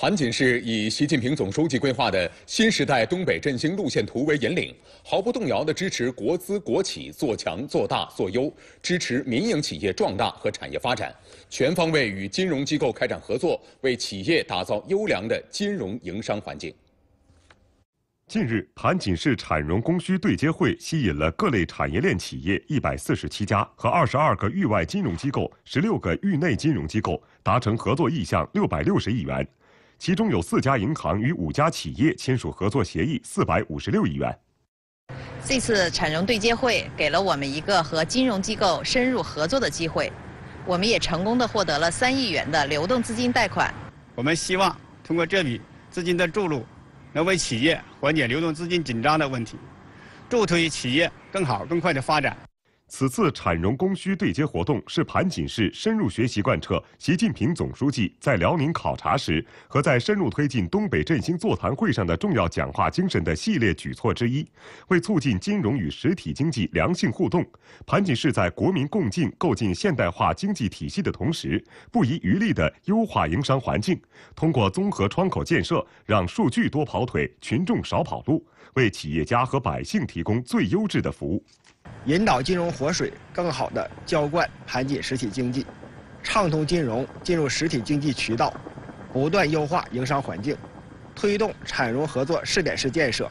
盘锦市以习近平总书记规划的新时代东北振兴路线图为引领，毫不动摇的支持国资国企做强做大做优，支持民营企业壮大和产业发展，全方位与金融机构开展合作，为企业打造优良的金融营商环境。近日，盘锦市产融供需对接会吸引了各类产业链企业一百四十七家和二十二个域外金融机构、十六个域内金融机构达成合作意向六百六十亿元。其中有四家银行与五家企业签署合作协议，四百五十六亿元。这次产融对接会给了我们一个和金融机构深入合作的机会，我们也成功的获得了三亿元的流动资金贷款。我们希望通过这笔资金的注入，能为企业缓解流动资金紧张的问题，助推企业更好更快的发展。此次产融供需对接活动是盘锦市深入学习贯彻习近平总书记在辽宁考察时和在深入推进东北振兴座谈会上的重要讲话精神的系列举措之一，为促进金融与实体经济良性互动，盘锦市在国民共进构建现代化经济体系的同时，不遗余力地优化营商环境，通过综合窗口建设，让数据多跑腿，群众少跑路，为企业家和百姓提供最优质的服务。引导金融活水更好地浇灌盘锦实体经济，畅通金融进入实体经济渠道，不断优化营商环境，推动产融合作试点式建设。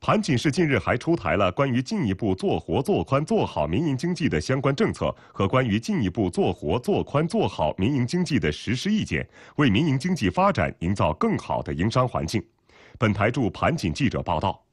盘锦市近日还出台了关于进一步做活、做宽、做好民营经济的相关政策和关于进一步做活、做宽、做好民营经济的实施意见，为民营经济发展营造更好的营商环境。本台驻盘锦记者报道。